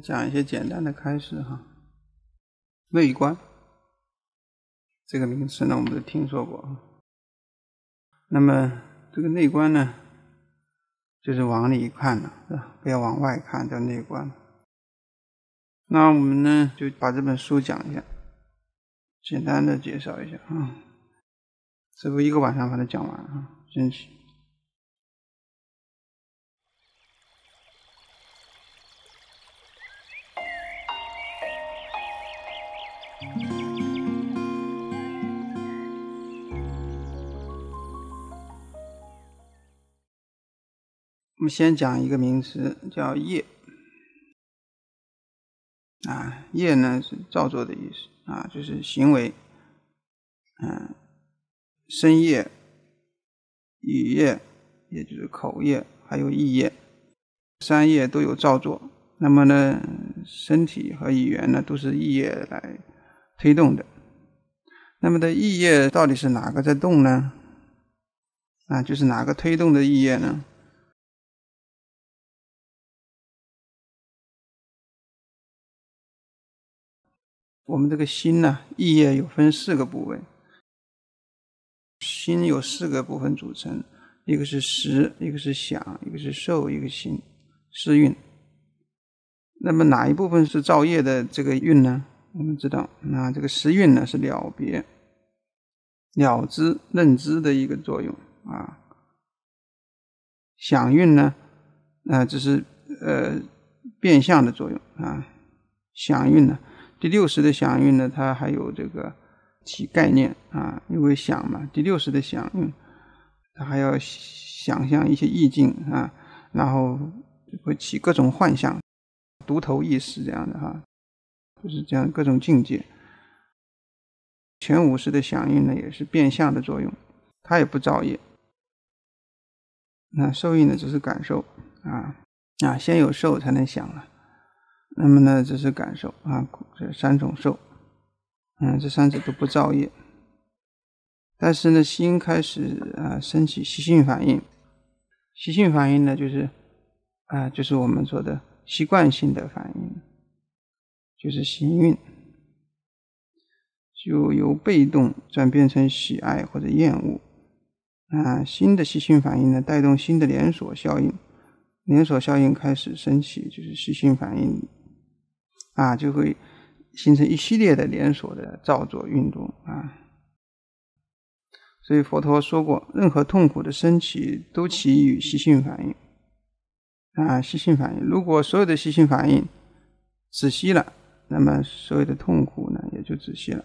讲一些简单的开始哈，内观这个名词呢，我们都听说过啊。那么这个内观呢，就是往里看的，是吧？不要往外看，叫内观。那我们呢，就把这本书讲一下，简单的介绍一下啊，这不一个晚上把它讲完啊，真行。我们先讲一个名词，叫业。啊，业呢是造作的意思啊，就是行为。嗯，身业、语业，也就是口业，还有意业，三业都有造作。那么呢，身体和语言呢，都是意业来推动的。那么的意业到底是哪个在动呢？啊，就是哪个推动的意业呢？我们这个心呢，意业有分四个部位，心有四个部分组成，一个是识，一个是想，一个是受，一个心，是运。那么哪一部分是造业的这个运呢？我们知道，那这个识运呢是了别、了知、认知的一个作用啊。想运呢，那只是呃变相的作用啊。想运呢。第六识的响应呢，它还有这个起概念啊，因为想嘛，第六识的响应，它还要想象一些意境啊，然后会起各种幻象、独头意识这样的哈，就是这样各种境界。前五识的响应呢，也是变相的作用，它也不造业。那受益呢，只是感受啊啊，先有受才能想了。那么呢，这是感受啊，这三种受，嗯，这三者都不造业，但是呢，心开始啊，升起习性反应，习性反应呢，就是啊，就是我们说的习惯性的反应，就是行运，就由被动转变成喜爱或者厌恶，啊，新的习性反应呢，带动新的连锁效应，连锁效应开始升起，就是习性反应。啊，就会形成一系列的连锁的造作运动啊。所以佛陀说过，任何痛苦的升起都起于吸性反应啊，吸性反应。如果所有的吸性反应止息了，那么所有的痛苦呢也就止息了。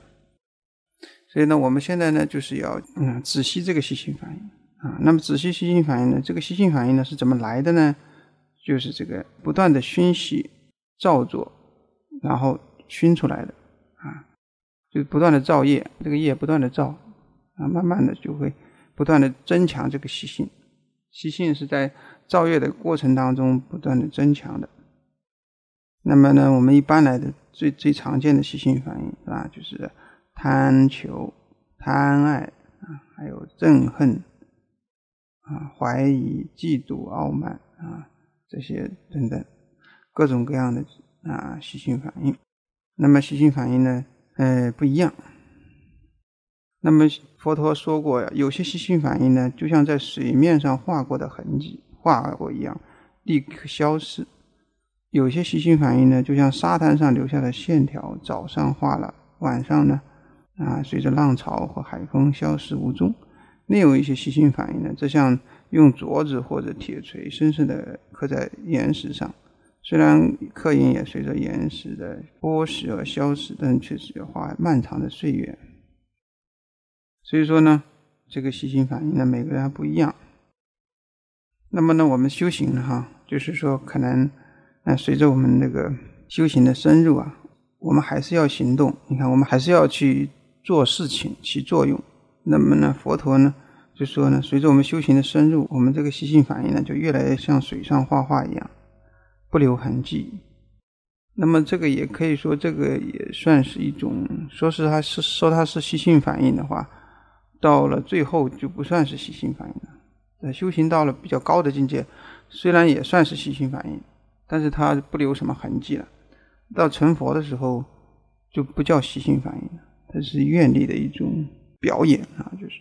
所以呢，我们现在呢就是要嗯止息这个吸性反应啊。那么止息吸性反应呢，这个吸性反应呢是怎么来的呢？就是这个不断的熏习造作。然后熏出来的，啊，就不断的造业，这个业不断的造，啊，慢慢的就会不断的增强这个习性，习性是在造业的过程当中不断的增强的。那么呢，我们一般来的最最常见的习性反应是吧，就是贪求、贪爱，啊，还有憎恨，啊，怀疑、嫉妒、傲慢啊，这些等等，各种各样的。啊，习性反应。那么，习性反应呢？呃，不一样。那么，佛陀说过，呀，有些习性反应呢，就像在水面上画过的痕迹，画过一样，立刻消失；有些习性反应呢，就像沙滩上留下的线条，早上画了，晚上呢，啊，随着浪潮和海风消失无踪；另有一些习性反应呢，就像用镯子或者铁锤深深的刻在岩石上。虽然刻印也随着岩石的剥蚀而消失，但确实要花漫长的岁月。所以说呢，这个习性反应呢，每个人还不一样。那么呢，我们修行哈，就是说可能，呃，随着我们那个修行的深入啊，我们还是要行动。你看，我们还是要去做事情、起作用。那么呢，佛陀呢就说呢，随着我们修行的深入，我们这个习性反应呢，就越来越像水上画画一样。不留痕迹，那么这个也可以说，这个也算是一种。说是它是说它是习性反应的话，到了最后就不算是习性反应了。修行到了比较高的境界，虽然也算是习性反应，但是它不留什么痕迹了。到成佛的时候就不叫习性反应了，它是愿力的一种表演啊，就是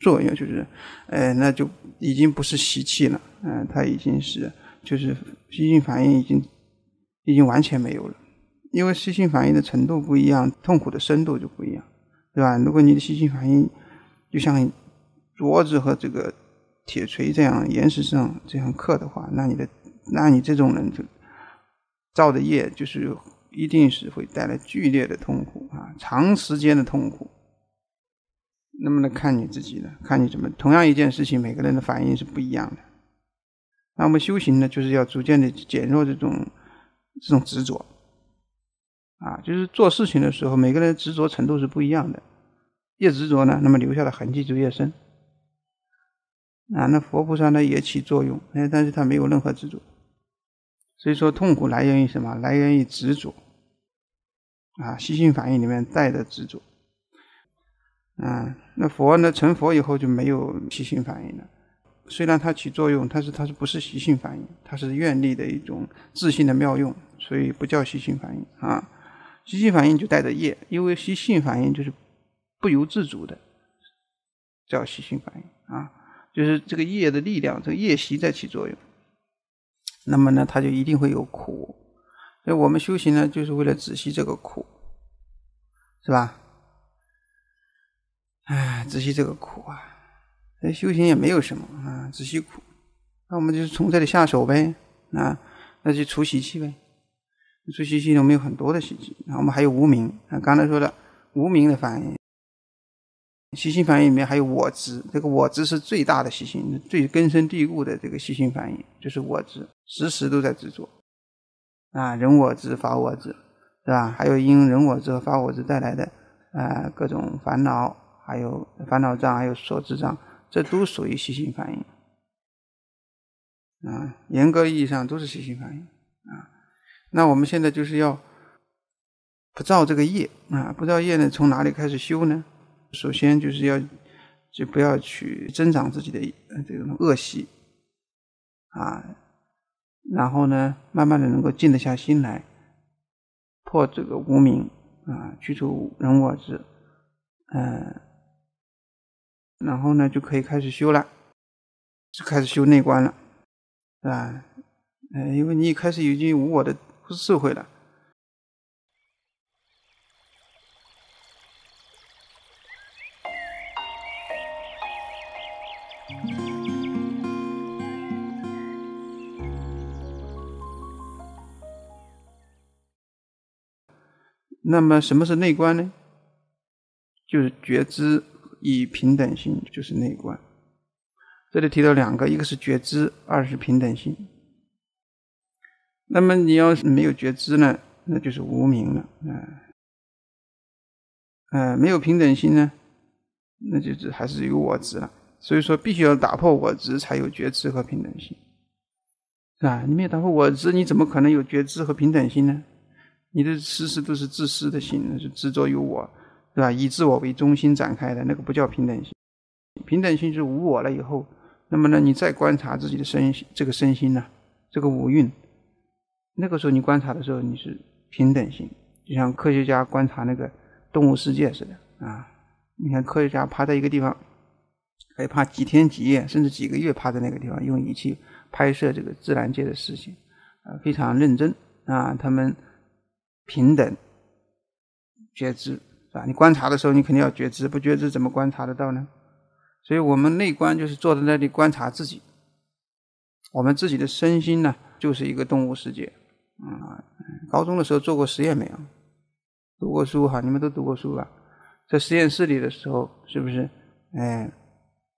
作用，就是哎，那就已经不是习气了，嗯，它已经是。就是吸性反应已经已经完全没有了，因为吸性反应的程度不一样，痛苦的深度就不一样，对吧？如果你的吸性反应就像桌子和这个铁锤这样岩石上这样刻的话，那你的那你这种人就造的业就是一定是会带来剧烈的痛苦啊，长时间的痛苦。那么呢，看你自己呢？看你怎么。同样一件事情，每个人的反应是不一样的。那么修行呢，就是要逐渐的减弱这种这种执着啊，就是做事情的时候，每个人的执着程度是不一样的。越执着呢，那么留下的痕迹就越深啊。那佛菩萨呢，也起作用，哎，但是他没有任何执着，所以说痛苦来源于什么？来源于执着啊，习性反应里面带着执着。啊，那佛呢，成佛以后就没有习性反应了。虽然它起作用，但是它是不是习性反应？它是愿力的一种自信的妙用，所以不叫习性反应啊。习性反应就带着业，因为习性反应就是不由自主的，叫习性反应啊。就是这个业的力量，这个业习在起作用。那么呢，它就一定会有苦。所以我们修行呢，就是为了止息这个苦，是吧？哎，止息这个苦啊。这修行也没有什么啊，只需苦。那我们就是从这里下手呗，啊，那就除习气呗。除习气，我们有很多的习气，啊，我们还有无名，啊，刚才说的无名的反应，习性反应里面还有我执，这个我执是最大的习性，最根深蒂固的这个习性反应，就是我执，时时都在执着。啊，人我执、法我执，是吧？还有因人我执和法我执带来的，呃，各种烦恼，还有烦恼障，还有所知障。这都属于习性反应，啊，严格意义上都是习性反应，啊，那我们现在就是要不造这个业，啊，不造业呢，从哪里开始修呢？首先就是要就不要去增长自己的这种恶习，啊，然后呢，慢慢的能够静得下心来，破这个无名啊，去除人我之，嗯。然后呢，就可以开始修了，就开始修内观了，是吧？嗯，因为你一开始已经无我的智慧了。那么，什么是内观呢？就是觉知。以平等心就是内观，这里提到两个，一个是觉知，二是平等心。那么你要是没有觉知呢，那就是无明了，啊，啊，没有平等心呢，那就是还是有我执了。所以说，必须要打破我执，才有觉知和平等心，是吧？你没有打破我执，你怎么可能有觉知和平等心呢？你的时时都是自私的心，是执着于我。对吧？以自我为中心展开的那个不叫平等性，平等性是无我了以后，那么呢？你再观察自己的身心，这个身心呢，这个五蕴，那个时候你观察的时候，你是平等性，就像科学家观察那个动物世界似的啊！你看科学家趴在一个地方，还趴几天几夜，甚至几个月趴在那个地方，用仪器拍摄这个自然界的事情啊，非常认真啊！他们平等觉知。是吧？你观察的时候，你肯定要觉知，不觉知怎么观察得到呢？所以，我们内观就是坐在那里观察自己。我们自己的身心呢，就是一个动物世界。啊，高中的时候做过实验没有？读过书哈？你们都读过书吧？在实验室里的时候，是不是？哎，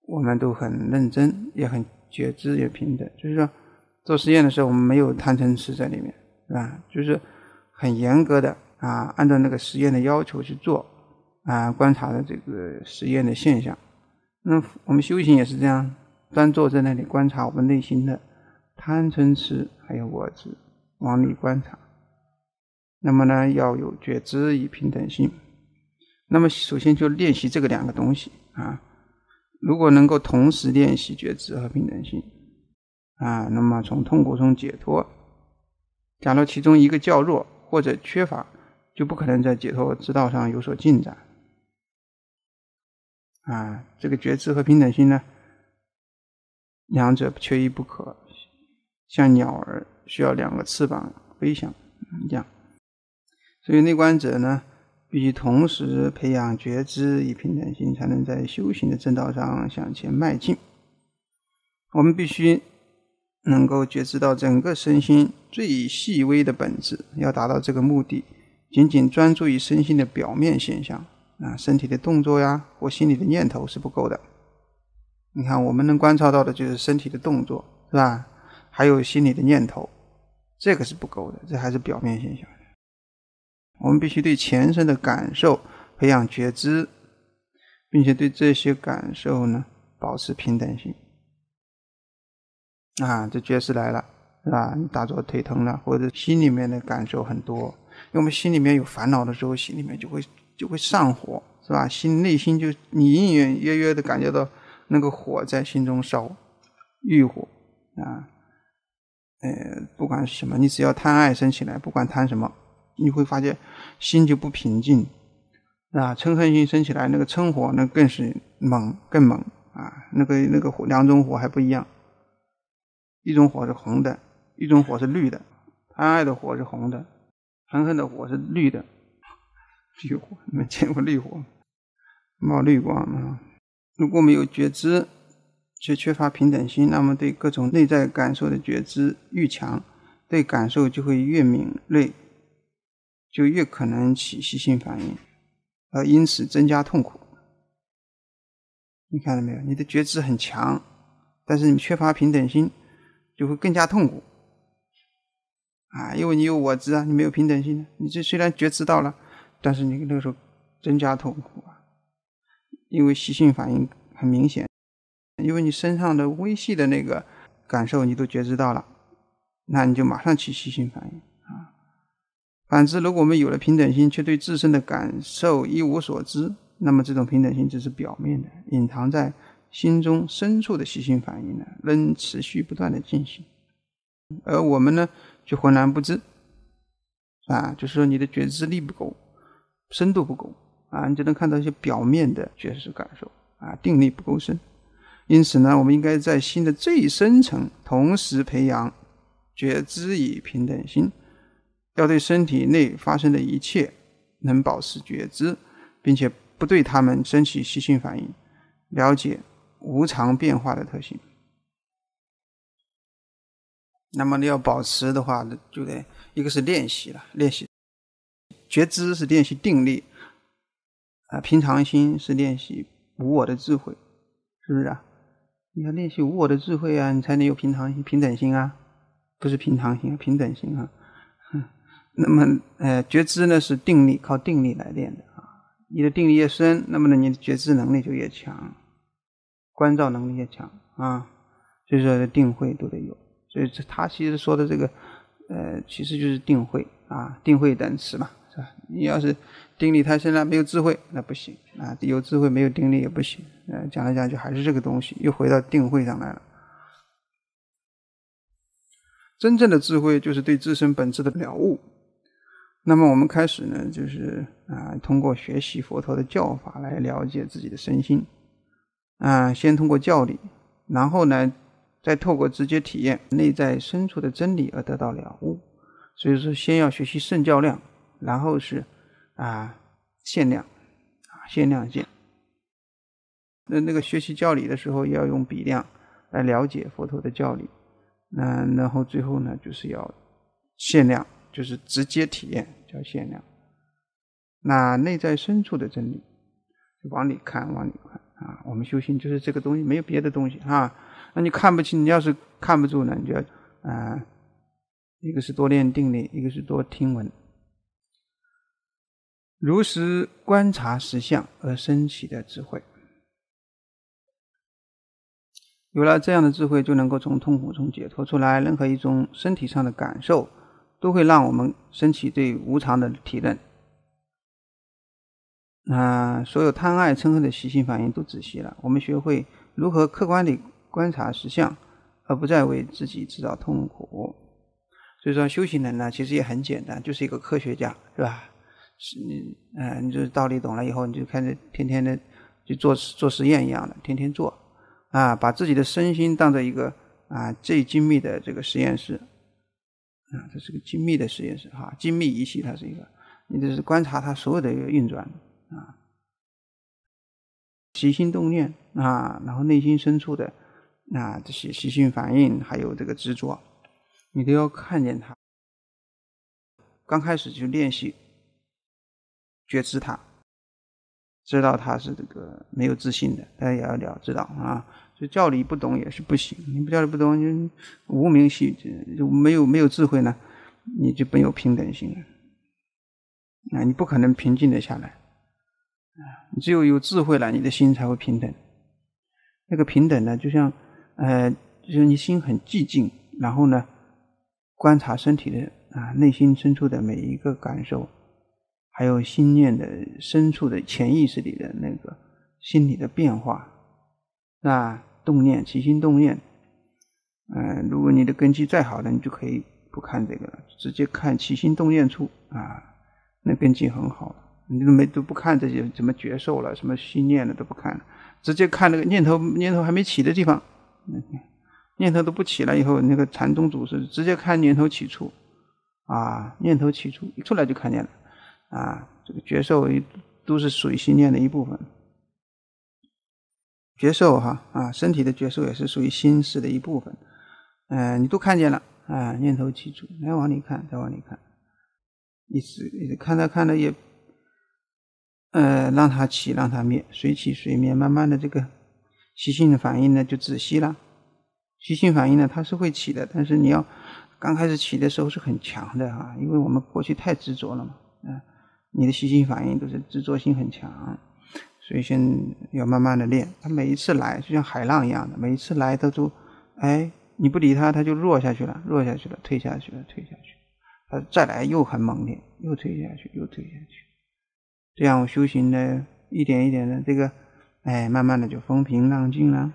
我们都很认真，也很觉知，也平等。就是说，做实验的时候，我们没有贪嗔痴在里面，是吧？就是很严格的。啊，按照那个实验的要求去做啊，观察的这个实验的现象。那我们修行也是这样，端坐在那里观察我们内心的贪嗔痴还有我执，往里观察。那么呢，要有觉知与平等性。那么首先就练习这个两个东西啊。如果能够同时练习觉知和平等性啊，那么从痛苦中解脱。假如其中一个较弱或者缺乏。就不可能在解脱之道上有所进展。啊，这个觉知和平等心呢，两者缺一不可，像鸟儿需要两个翅膀飞翔一样。所以内观者呢，必须同时培养觉知与平等心，才能在修行的正道上向前迈进。我们必须能够觉知到整个身心最细微的本质。要达到这个目的。仅仅专注于身心的表面现象啊，身体的动作呀，或心理的念头是不够的。你看，我们能观察到的就是身体的动作，是吧？还有心理的念头，这个是不够的，这还是表面现象。我们必须对前身的感受培养觉知，并且对这些感受呢保持平等性。啊，这觉知来了，是吧？你打坐腿疼了，或者心里面的感受很多。因为我们心里面有烦恼的时候，心里面就会就会上火，是吧？心内心就你隐隐约约的感觉到那个火在心中烧，欲火啊，呃，不管是什么，你只要贪爱升起来，不管贪什么，你会发现心就不平静啊。嗔恨心升起来，那个嗔火那更是猛，更猛啊。那个那个火两种火还不一样，一种火是红的，一种火是绿的，贪爱的火是红的。狠狠的火是绿的，绿火没见过绿火，冒绿光啊！如果没有觉知，却缺乏平等心，那么对各种内在感受的觉知愈强，对感受就会越敏锐，就越可能起习性反应，而因此增加痛苦。你看到没有？你的觉知很强，但是你缺乏平等心，就会更加痛苦。啊，因为你有我执啊，你没有平等心。你这虽然觉知道了，但是你那个时候增加痛苦啊，因为习性反应很明显。因为你身上的微细的那个感受你都觉知到了，那你就马上起习性反应啊。反之，如果我们有了平等心，却对自身的感受一无所知，那么这种平等心只是表面的，隐藏在心中深处的习性反应呢，仍持续不断的进行。而我们呢？却浑然不知，啊，就是说你的觉知力不够，深度不够，啊，你只能看到一些表面的觉知感受，啊，定力不够深。因此呢，我们应该在心的最深层同时培养觉知与平等心，要对身体内发生的一切能保持觉知，并且不对他们升起习性反应，了解无常变化的特性。那么你要保持的话，就得一个是练习了，练习，觉知是练习定力，啊，平常心是练习无我的智慧，是不是啊？你要练习无我的智慧啊，你才能有平常心、平等心啊，不是平常心、平等心啊。那么，呃，觉知呢是定力，靠定力来练的啊。你的定力越深，那么呢，你的觉知能力就越强，关照能力越强啊。所以说，定慧都得有。所以，这他其实说的这个，呃，其实就是定慧啊，定慧等词嘛，是吧？你要是定力太深了，没有智慧，那不行啊；有智慧没有定力也不行。呃，讲来讲去还是这个东西，又回到定慧上来了。真正的智慧就是对自身本质的了悟。那么我们开始呢，就是啊，通过学习佛陀的教法来了解自己的身心啊，先通过教理，然后呢？再透过直接体验内在深处的真理而得到了悟，所以说先要学习圣教量，然后是啊限量啊限量见。那那个学习教理的时候要用比量来了解佛陀的教理，嗯，然后最后呢就是要限量，就是直接体验叫限量。那内在深处的真理，往里看，往里看啊，我们修行就是这个东西，没有别的东西啊。那你看不清，你要是看不住呢，你就要，啊，一个是多练定力，一个是多听闻，如实观察实相而升起的智慧。有了这样的智慧，就能够从痛苦中解脱出来。任何一种身体上的感受，都会让我们升起对无常的体认。啊，所有贪爱嗔恨的习性反应都止息了。我们学会如何客观地。观察实相，而不再为自己制造痛苦。所以说，修行人呢，其实也很简单，就是一个科学家，是吧？是，啊，你就是道理懂了以后，你就开始天天的去做做实验一样的，天天做啊，把自己的身心当做一个啊最精密的这个实验室啊，这是个精密的实验室哈，精密仪器，它是一个，你就是观察它所有的一个运转啊，起心动念啊，然后内心深处的。啊，这些习性反应，还有这个执着，你都要看见它。刚开始就练习觉知它，知道它是这个没有自信的，大家也要了知道啊。所以教理不懂也是不行，你不教理不懂，无名系就没有没有智慧呢，你就没有平等心。啊，你不可能平静的下来。你只有有智慧了，你的心才会平等。那个平等呢，就像。呃，就是你心很寂静，然后呢，观察身体的啊，内心深处的每一个感受，还有心念的深处的潜意识里的那个心理的变化，啊，动念起心动念，嗯，如果你的根基再好的，你就可以不看这个了，直接看起心动念处啊，那根基很好，你都没都不看这些什么觉受了，什么心念了都不看了，直接看那个念头念头还没起的地方。念头都不起来以后，那个禅宗祖师直接看念头起初，啊，念头起初一出来就看见了，啊，这个觉受都都是属于心念的一部分，觉受哈啊，身体的觉受也是属于心识的一部分，呃，你都看见了，啊，念头起初，来往里看，再往里看，你是看着看着也，呃，让它起让它灭，随起随灭，慢慢的这个。习性的反应呢，就止息了。习性反应呢，它是会起的，但是你要刚开始起的时候是很强的啊，因为我们过去太执着了嘛，嗯，你的习性反应都是执着性很强，所以先要慢慢的练。它每一次来，就像海浪一样的，每一次来它都，哎，你不理它，它就弱下去了，弱下去了，退下去了，退下去，它再来又很猛烈，又退下去，又退下去，这样修行呢，一点一点的这个。哎，慢慢的就风平浪静了。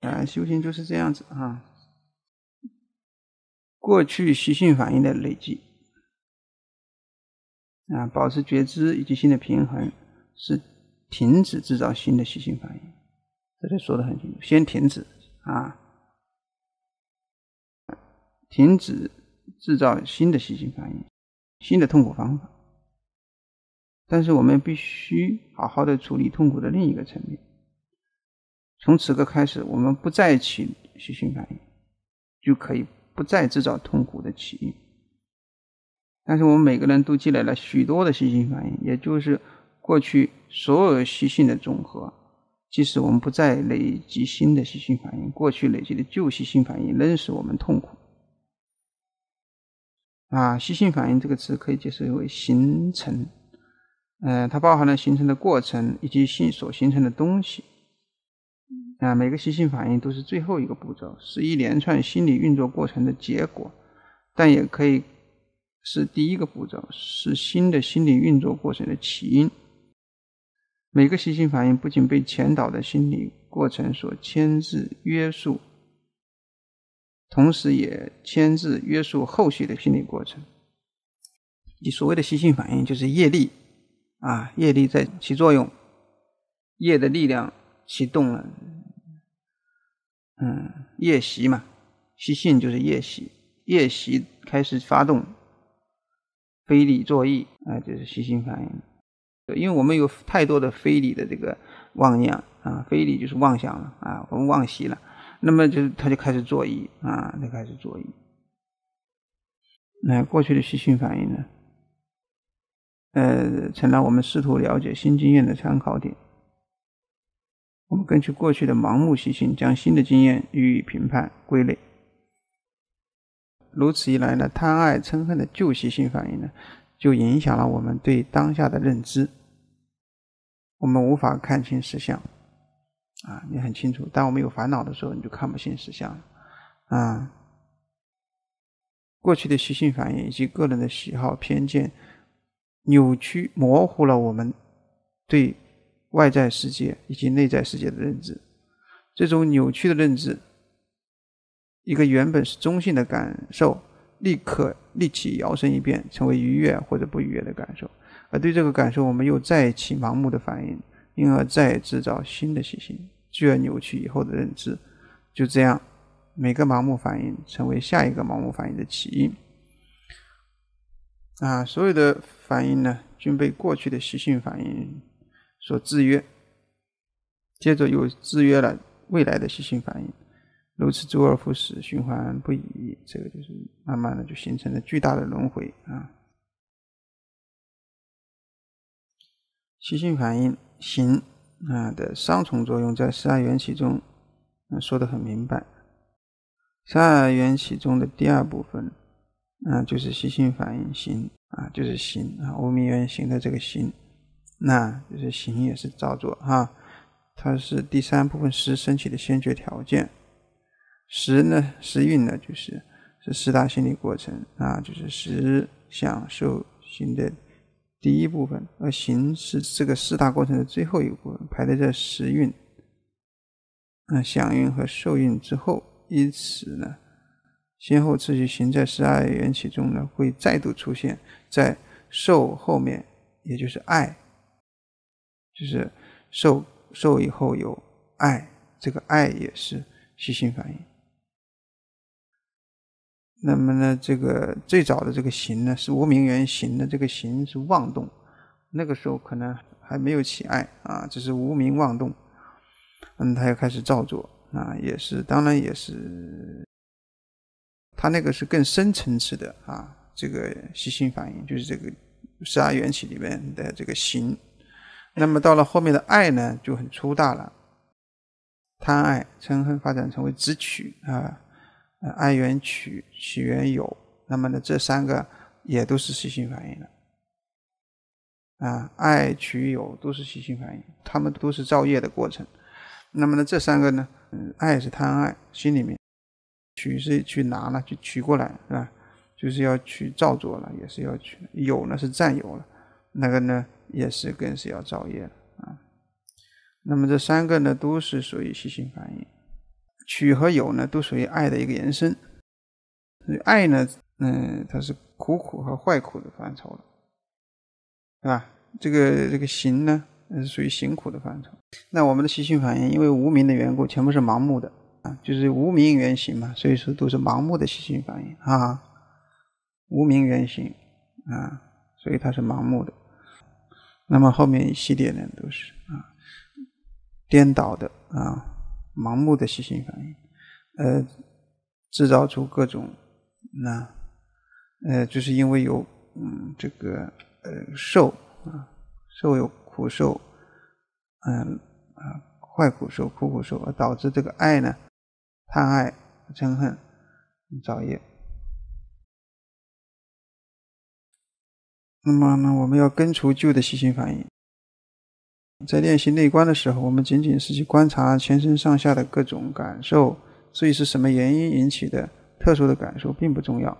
啊，修行就是这样子啊。过去习性反应的累积，啊，保持觉知以及心的平衡，是停止制造新的习性反应。这里说的很清楚，先停止啊，停止制造新的习性反应，新的痛苦方法。但是我们必须好好的处理痛苦的另一个层面。从此刻开始，我们不再起习性反应，就可以不再制造痛苦的起因。但是我们每个人都积累了许多的习性反应，也就是过去所有习性的总和。即使我们不再累积新的习性反应，过去累积的旧习性反应仍使我们痛苦。啊，习性反应这个词可以解释为形成。嗯，它包含了形成的过程以及性所形成的东西。啊，每个习性反应都是最后一个步骤，是一连串心理运作过程的结果，但也可以是第一个步骤，是新的心理运作过程的起因。每个习性反应不仅被前导的心理过程所牵制约束，同时也牵制约束后续的心理过程。你所谓的习性反应就是业力。啊，业力在起作用，业的力量启动了，嗯，夜习嘛，习性就是夜习，夜习开始发动，非礼作义，啊，就是习性反应，因为我们有太多的非礼的这个妄念啊，非礼就是妄想了啊，我们妄习了，那么就是他就开始作意啊，他开始作意，那过去的习性反应呢？呃，成了我们试图了解新经验的参考点。我们根据过去的盲目习性，将新的经验予以评判归类。如此一来呢，贪爱嗔恨的旧习性反应呢，就影响了我们对当下的认知。我们无法看清实相。啊，你很清楚，当我们有烦恼的时候，你就看不清实相了。啊，过去的习性反应以及个人的喜好偏见。扭曲模糊了我们对外在世界以及内在世界的认知。这种扭曲的认知，一个原本是中性的感受，立刻立即摇身一变成为愉悦或者不愉悦的感受。而对这个感受，我们又再起盲目的反应，因而再制造新的信心，继而扭曲以后的认知。就这样，每个盲目反应成为下一个盲目反应的起因。啊，所有的反应呢，均被过去的习性反应所制约，接着又制约了未来的习性反应，如此周而复始，循环不已。这个就是慢慢的就形成了巨大的轮回啊。习性反应行啊的双重作用，在十二缘起中说的很明白，十二缘起中的第二部分。啊，就是习性反应行啊，就是行啊，无名缘行的这个行，那就是行也是造作哈，它是第三部分时升起的先决条件。时呢，时运呢，就是是四大心理过程啊，就是时享受、行的第一部分，而行是这个四大过程的最后一部分，排在这时运。那享运和受运之后，因此呢。先后次序行在十二缘起中呢，会再度出现在受后面，也就是爱，就是受受以后有爱，这个爱也是起心反应。那么呢，这个最早的这个行呢，是无名缘行的，这个行是妄动，那个时候可能还没有起爱啊，只是无名妄动，嗯，他又开始造作，啊，也是，当然也是。它那个是更深层次的啊，这个习性反应就是这个十二缘起里面的这个行。那么到了后面的爱呢，就很粗大了，贪爱、嗔恨发展成为执取啊，爱缘取、取缘有。那么呢，这三个也都是习性反应了啊，爱取有都是习性反应，他们都是造业的过程。那么呢，这三个呢，嗯，爱是贪爱，心里面。取是去拿了，去取过来是吧？就是要去造作了，也是要去有呢，是占有了。那个呢，也是更是要造业了啊。那么这三个呢，都是属于习性反应。取和有呢，都属于爱的一个延伸。爱呢，嗯，它是苦苦和坏苦的范畴了，是吧？这个这个行呢，是属于行苦的范畴。那我们的习性反应，因为无名的缘故，全部是盲目的。啊，就是无明原型嘛，所以说都是盲目的吸性反应啊，无明原型啊，所以它是盲目的。那么后面一系列呢都是啊，颠倒的啊，盲目的吸性反应，呃，制造出各种那呃，就是因为有嗯这个呃受啊受有苦受嗯啊坏苦受苦苦受，而导致这个爱呢。贪爱、嗔恨、造业。那么呢，我们要根除旧的习性反应。在练习内观的时候，我们仅仅是去观察全身上下的各种感受，至于是什么原因引起的特殊的感受并不重要。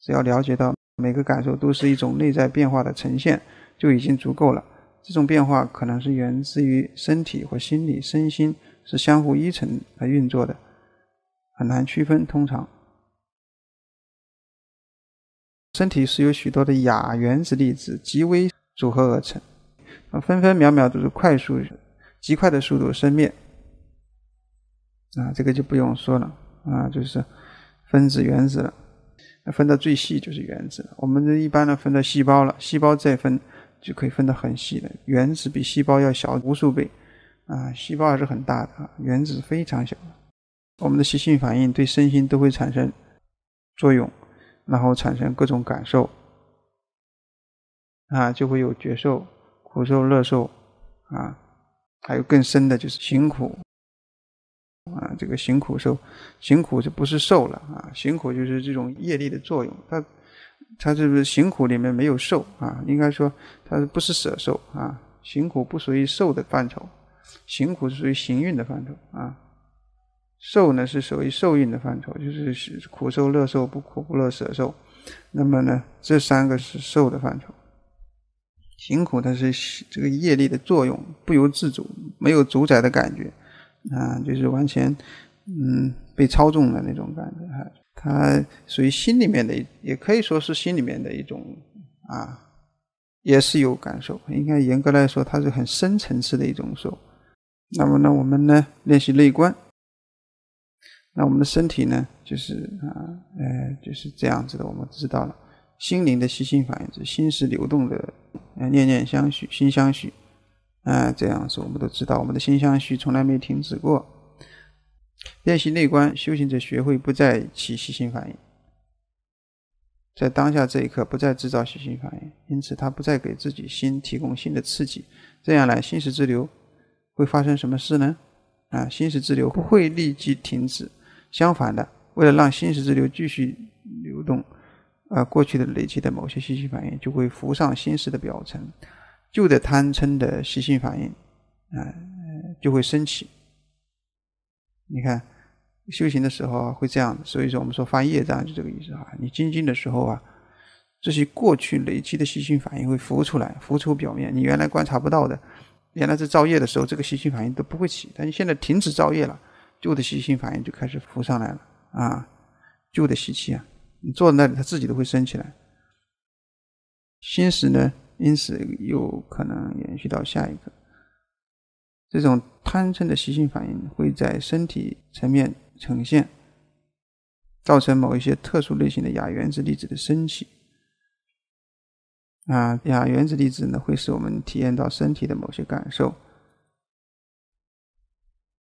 只要了解到每个感受都是一种内在变化的呈现，就已经足够了。这种变化可能是源自于身体或心理，身心是相互依存而运作的。很难区分。通常，身体是由许多的亚原子粒子极微组合而成，啊，分分秒秒都是快速、极快的速度生灭，啊，这个就不用说了，啊，就是分子、原子了。那分到最细就是原子了。我们一般呢分到细胞了，细胞再分就可以分得很细了。原子比细胞要小无数倍，啊，细胞还是很大的，原子非常小。我们的习性反应对身心都会产生作用，然后产生各种感受，啊，就会有觉受、苦受、乐受，啊，还有更深的就是行苦，啊，这个行苦受，行苦就不是受了啊，行苦就是这种业力的作用，它它这个行苦里面没有受啊，应该说它不是舍受啊，行苦不属于受的范畴，行苦是属于行运的范畴啊。受呢是属于受蕴的范畴，就是苦受、乐受、不苦不乐舍受，那么呢，这三个是受的范畴。辛苦它是这个业力的作用，不由自主，没有主宰的感觉，啊，就是完全嗯被操纵的那种感觉。哈。它属于心里面的也可以说是心里面的一种啊，也是有感受。应该严格来说，它是很深层次的一种受。那么呢，我们呢练习内观。那我们的身体呢？就是啊，呃，就是这样子的。我们知道了，心灵的吸心反应，心是流动的，念念相续，心相续，哎，这样子我们都知道，我们的心相续从来没停止过。练习内观，修行者学会不再起吸心反应，在当下这一刻不再制造吸心反应，因此他不再给自己心提供新的刺激。这样来，心识之流会发生什么事呢？啊，心识之流不会立即停止。相反的，为了让心室之流继续流动，啊，过去的累积的某些习性反应就会浮上新室的表层，旧的贪嗔的习性反应，啊，就会升起。你看，修行的时候会这样，所以说我们说犯业障就这个意思啊。你精进的时候啊，这些过去累积的习性反应会浮出来，浮出表面。你原来观察不到的，原来是造业的时候，这个习性反应都不会起，但你现在停止造业了。旧的习性反应就开始浮上来了啊！旧的习气啊，你坐在那里，它自己都会升起来。新时呢，因此又可能延续到下一个。这种贪嗔的习性反应会在身体层面呈现，造成某一些特殊类型的亚原子粒子的升起啊！亚原子粒子呢，会使我们体验到身体的某些感受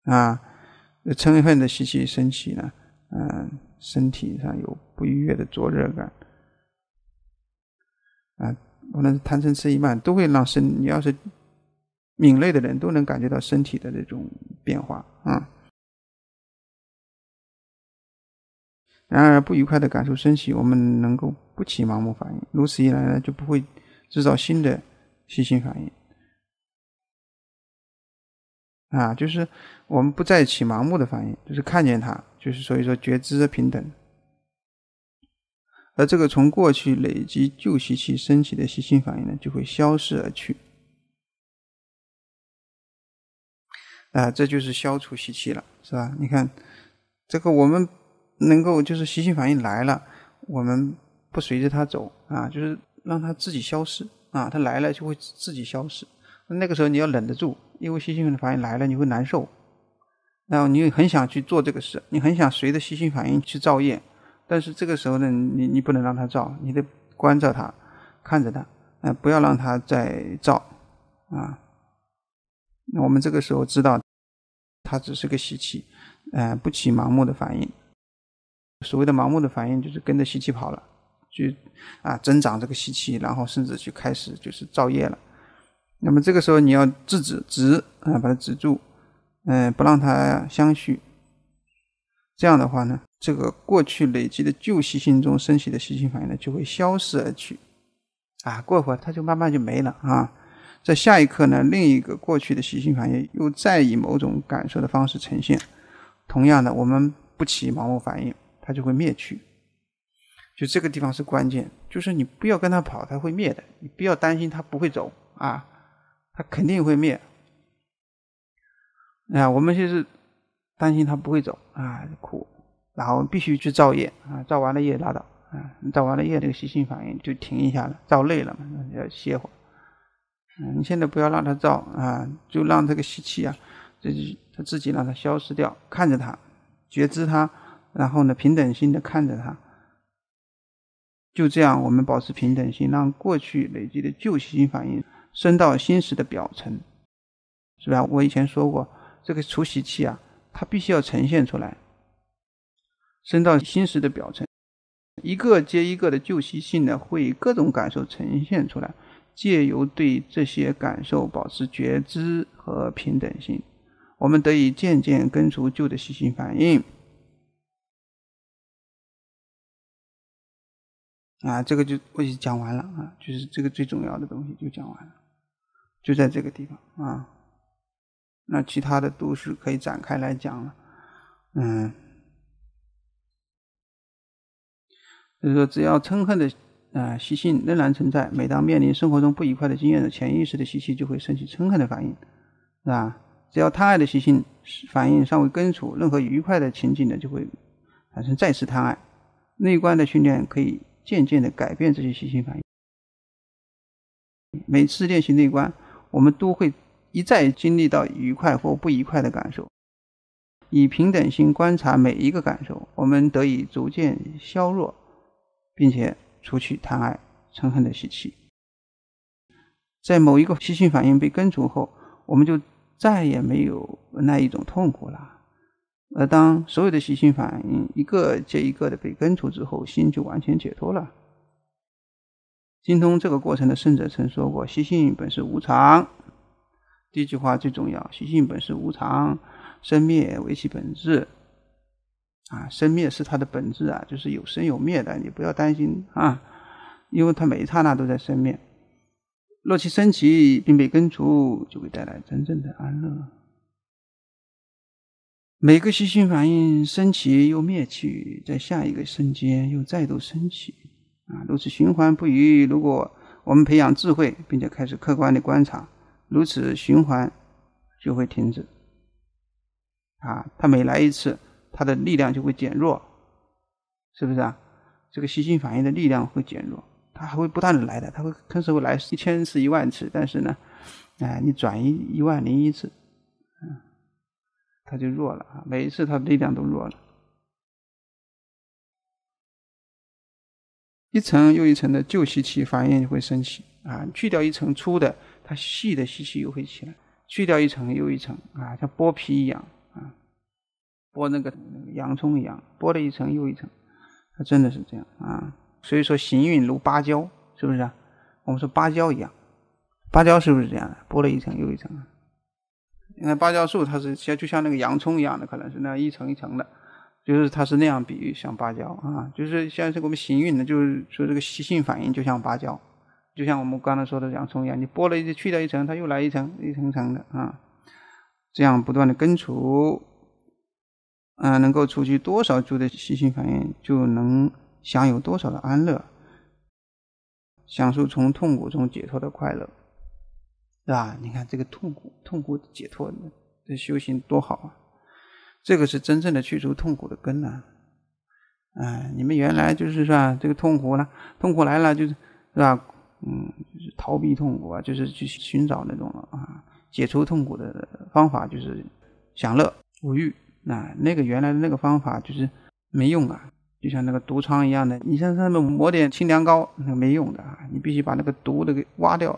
啊！充分的吸气升起呢，嗯，身体上有不愉悦的灼热感，啊，我们贪嗔痴一慢都会让身，你要是敏锐的人，都能感觉到身体的这种变化啊。然而，不愉快的感受升起，我们能够不起盲目反应，如此一来呢，就不会制造新的吸性反应。啊，就是我们不再起盲目的反应，就是看见它，就是所以说觉知平等。而这个从过去累积旧习气升起的习性反应呢，就会消失而去。啊，这就是消除习气了，是吧？你看，这个我们能够就是习性反应来了，我们不随着它走啊，就是让它自己消失啊，它来了就会自己消失。那个时候你要忍得住。因为吸菌的反应来了，你会难受，然后你很想去做这个事，你很想随着吸气反应去造业，但是这个时候呢，你你不能让它造，你得关照它，看着它，哎，不要让它再造，啊，那我们这个时候知道，它只是个习气，嗯，不起盲目的反应。所谓的盲目的反应，就是跟着吸气跑了，去啊增长这个吸气，然后甚至去开始就是造业了。那么这个时候你要制止止啊，把它止住，嗯，不让它相续。这样的话呢，这个过去累积的旧习性中升起的习性反应呢，就会消失而去，啊，过一会儿它就慢慢就没了啊。在下一刻呢，另一个过去的习性反应又再以某种感受的方式呈现，同样的，我们不起盲目反应，它就会灭去。就这个地方是关键，就是你不要跟它跑，它会灭的。你不要担心它不会走啊。它肯定会灭，啊，我们就是担心它不会走啊，苦，然后必须去造业啊，造完了业拉倒啊，造完了业这个吸性反应就停一下了，造累了嘛，要歇会儿。嗯，你现在不要让它造啊，就让这个习气啊，自己它自己让它消失掉，看着它，觉知它，然后呢平等心的看着它，就这样我们保持平等心，让过去累积的旧吸性反应。升到心识的表层，是吧？我以前说过，这个除习气啊，它必须要呈现出来，升到心识的表层，一个接一个的旧习性呢，会以各种感受呈现出来，借由对这些感受保持觉知和平等性，我们得以渐渐根除旧的习性反应。啊，这个就我已经讲完了啊，就是这个最重要的东西就讲完了。就在这个地方啊，那其他的都是可以展开来讲了，嗯，就是说，只要嗔恨的啊习性仍然存在，每当面临生活中不愉快的经验的潜意识的习气，就会升起嗔恨的反应，是吧？只要贪爱的习性反应尚未根除，任何愉快的情景呢，就会产生再次贪爱。内观的训练可以渐渐的改变这些习性反应，每次练习内观。我们都会一再经历到愉快或不愉快的感受，以平等心观察每一个感受，我们得以逐渐削弱，并且除去贪爱、嗔恨的习气。在某一个习性反应被根除后，我们就再也没有那一种痛苦了。而当所有的习性反应一个接一个的被根除之后，心就完全解脱了。精通这个过程的圣者曾说过：“习性本是无常。”第一句话最重要，“习性本是无常，生灭为其本质。”啊，生灭是它的本质啊，就是有生有灭的，你不要担心啊，因为它每一刹那都在生灭。若其升起并被根除，就会带来真正的安乐。每个习性反应升起又灭去，在下一个瞬间又再度升起。啊，如此循环不渝。如果我们培养智慧，并且开始客观的观察，如此循环就会停止。啊，它每来一次，它的力量就会减弱，是不是啊？这个吸性反应的力量会减弱，它还会不断的来的，它会开始会来一千次、一万次，但是呢，哎，你转移一万零一次，嗯，它就弱了啊，每一次它的力量都弱了。一层又一层的旧习气，反应会升起啊！去掉一层粗的，它细的习气又会起来。去掉一层又一层啊，像剥皮一样啊，剥那个洋葱一样，剥了一层又一层，它真的是这样啊。所以说，行运如芭蕉，是不是？啊？我们说芭蕉一样，芭蕉是不是这样的？剥了一层又一层。啊。你看芭蕉树，它是其实就像那个洋葱一样的，可能是那样一层一层的。就是它是那样比喻，像芭蕉啊，就是像这个我们行运的，就是说这个习性反应就像芭蕉，就像我们刚才说的洋葱一样，你剥了一去掉一层，它又来一层，一层层的啊，这样不断的根除，啊，能够除去多少株的习性反应，就能享有多少的安乐，享受从痛苦中解脱的快乐，是吧？你看这个痛苦痛苦解脱的修行多好啊！这个是真正的去除痛苦的根呐，哎，你们原来就是说这个痛苦呢，痛苦来了就是是吧？嗯，就是逃避痛苦啊，就是去寻找那种啊解除痛苦的方法，就是享乐无欲啊，那个原来的那个方法就是没用啊，就像那个毒疮一样的，你像上面抹点清凉膏那个没用的啊，你必须把那个毒的给挖掉。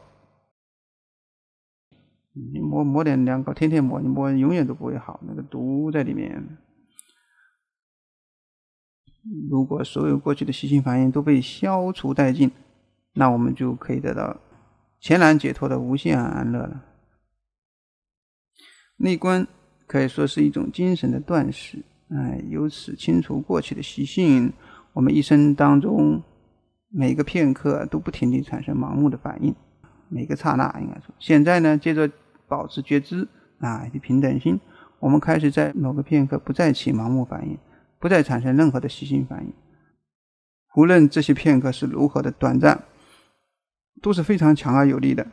你磨磨点两个，天天磨，你磨永远都不会好。那个毒在里面。如果所有过去的习性反应都被消除殆尽，那我们就可以得到全然解脱的无限安乐了。内观可以说是一种精神的断食，哎，由此清除过去的习性。我们一生当中每个片刻都不停地产生盲目的反应，每个刹那应该说。现在呢，接着。保持觉知啊，以及平等心，我们开始在某个片刻不再起盲目反应，不再产生任何的习性反应。无论这些片刻是如何的短暂，都是非常强而有力的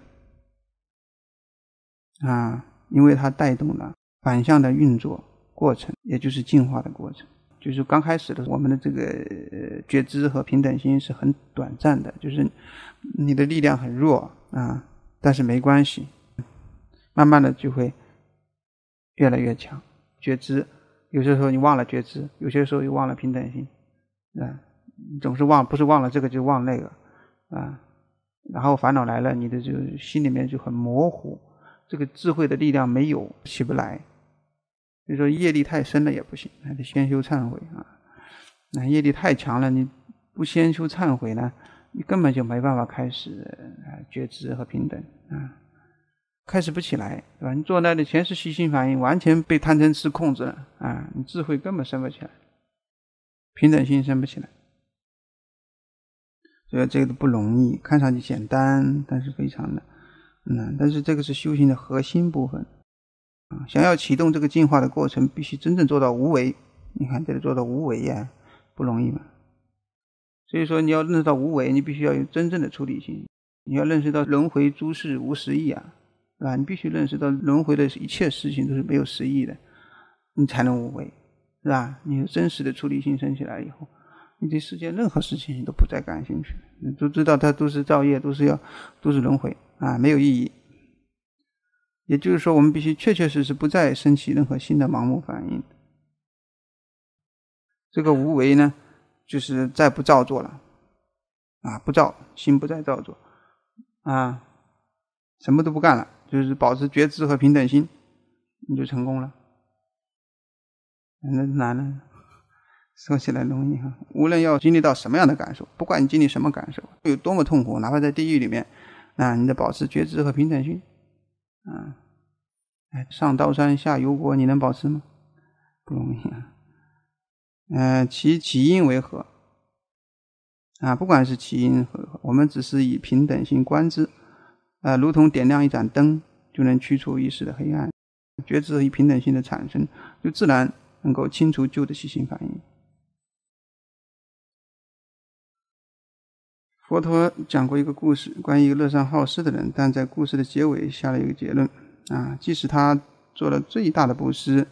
啊，因为它带动了反向的运作过程，也就是进化的过程。就是刚开始的我们的这个觉知和平等心是很短暂的，就是你的力量很弱啊，但是没关系。慢慢的就会越来越强，觉知，有些时候你忘了觉知，有些时候又忘了平等性，啊，总是忘，不是忘了这个就忘那个，啊，然后烦恼来了，你的就心里面就很模糊，这个智慧的力量没有，起不来，所以说业力太深了也不行，还得先修忏悔啊，那业力太强了，你不先修忏悔呢，你根本就没办法开始觉知和平等啊。开始不起来，对吧？你坐那里全是习性反应，完全被贪嗔痴控制了啊！你智慧根本升不起来，平等心升不起来。所以这个都不容易，看上去简单，但是非常的，嗯，但是这个是修行的核心部分啊！想要启动这个进化的过程，必须真正做到无为。你看，这里做到无为呀，不容易嘛。所以说，你要认识到无为，你必须要有真正的出离心。你要认识到轮回诸事无实意啊！是吧？你必须认识到轮回的一切事情都是没有实意的，你才能无为，是吧？你真实的出离心升起来以后，你对世间任何事情你都不再感兴趣，你都知道它都是造业，都是要，都是轮回啊，没有意义。也就是说，我们必须确确实实不再升起任何新的盲目反应。这个无为呢，就是再不造作了，啊，不造心不再造作，啊，什么都不干了。就是保持觉知和平等心，你就成功了。那难呢？说起来容易，无论要经历到什么样的感受，不管你经历什么感受，有多么痛苦，哪怕在地狱里面，啊，你得保持觉知和平等心，啊，哎，上刀山下油锅，你能保持吗？不容易啊。嗯，其起因为何？啊，不管是起因和我们只是以平等心观之。呃，如同点亮一盏灯，就能驱除一时的黑暗。觉知与平等性的产生，就自然能够清除旧的习性反应。佛陀讲过一个故事，关于乐善好施的人，但在故事的结尾下了一个结论：啊，即使他做了最大的布施，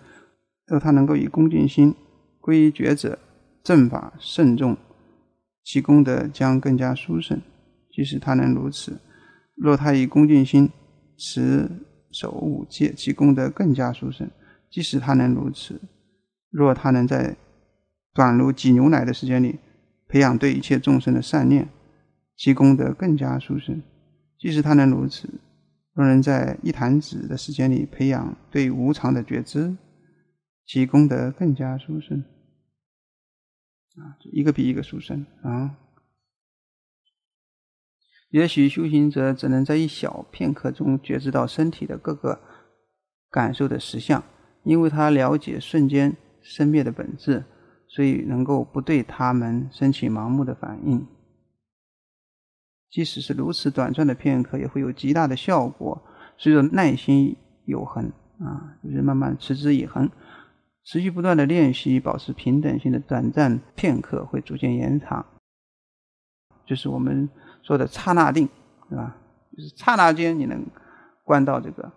若他能够以恭敬心归依觉者、正法、慎重，其功德将更加殊胜。即使他能如此。若他以恭敬心持守五戒，其功德更加殊胜。即使他能如此，若他能在短如挤牛奶的时间里培养对一切众生的善念，其功德更加殊胜。即使他能如此，若能在一坛子的时间里培养对无常的觉知，其功德更加殊胜。啊，一个比一个殊胜啊。也许修行者只能在一小片刻中觉知到身体的各个感受的实相，因为他了解瞬间生灭的本质，所以能够不对他们升起盲目的反应。即使是如此短暂的片刻，也会有极大的效果。随着耐心有恒啊，就是慢慢持之以恒，持续不断的练习，保持平等性的短暂片刻会逐渐延长。就是我们说的刹那定，对吧？就是刹那间你能观到这个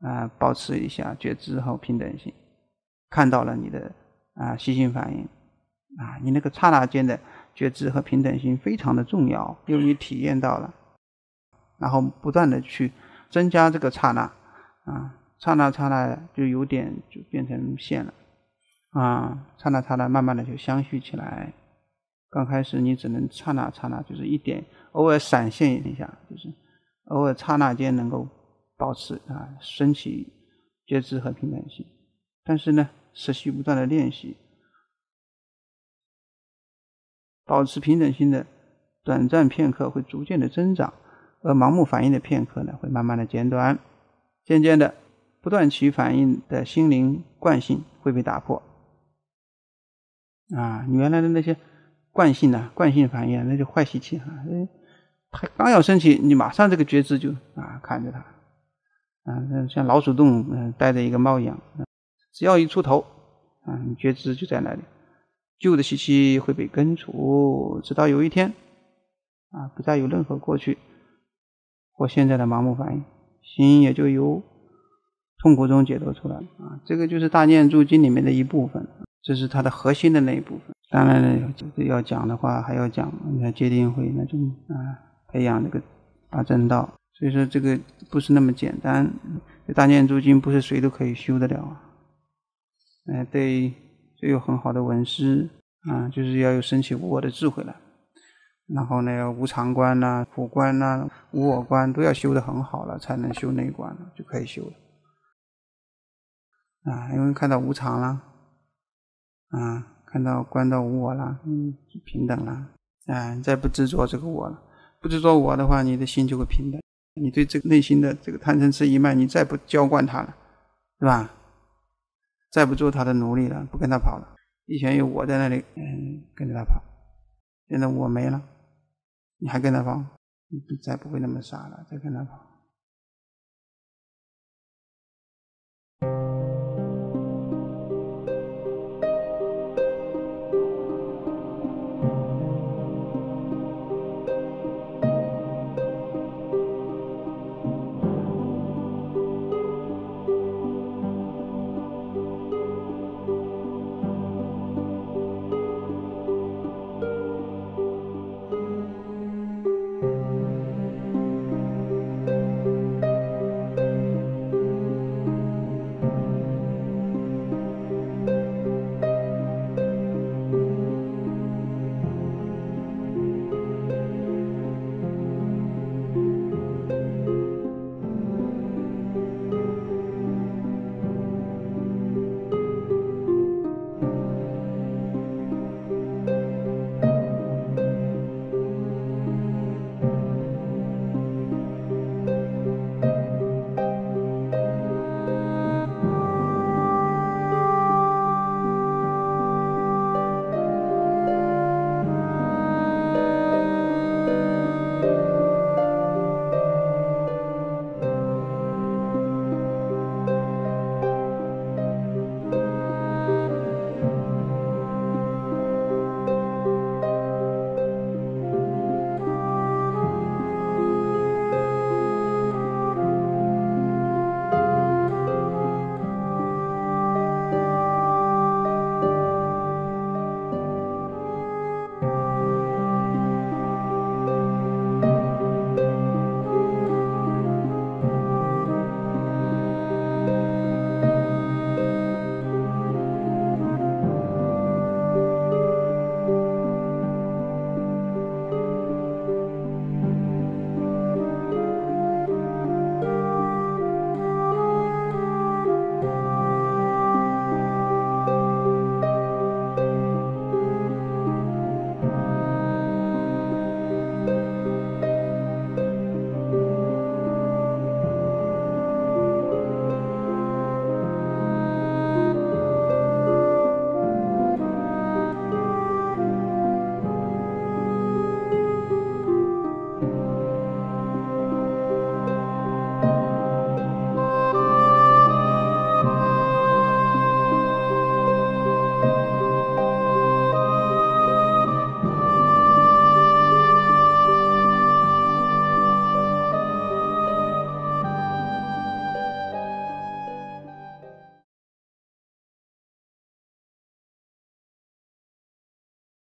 啊，保持一下觉知和平等心，看到了你的啊习性反应啊，你那个刹那间的觉知和平等心非常的重要，因为你体验到了，然后不断的去增加这个刹那啊，刹那刹那就有点就变成线了啊，刹那刹那慢慢的就相续起来。刚开始你只能刹那刹那，就是一点偶尔闪现一下，就是偶尔刹那间能够保持啊升起觉知和平等心。但是呢，持续不断的练习，保持平等心的短暂片刻会逐渐的增长，而盲目反应的片刻呢会慢慢的减短，渐渐的不断起反应的心灵惯性会被打破啊，你原来的那些。惯性的，惯性反应，那就坏习气啊！他刚要升起，你马上这个觉知就啊，看着他，啊，像老鼠洞，嗯、带着一个猫一样，只要一出头，啊，觉知就在那里。旧的习气会被根除，直到有一天，啊，不再有任何过去或现在的盲目反应，心也就由痛苦中解脱出来。啊，这个就是《大念住经》里面的一部分。这是它的核心的那一部分。当然了，要讲的话，还要讲那接戒定慧那种啊，培养这个大正道。所以说这个不是那么简单，这大念珠经不是谁都可以修得了啊。哎，对，就有很好的文师啊，就是要有升起无我的智慧了。然后呢，无常观呐、苦观呐、无我观都要修得很好了，才能修内观了，就可以修了啊。因为看到无常了。啊，看到观到无我了，嗯，平等了，啊，再不执着这个我了，不执着我的话，你的心就会平等。你对这个内心的这个贪嗔痴一脉，你再不浇灌它了，是吧？再不做他的奴隶了，不跟他跑了。以前有我在那里，嗯，跟着他跑，现在我没了，你还跟他跑？你再不会那么傻了，再跟他跑。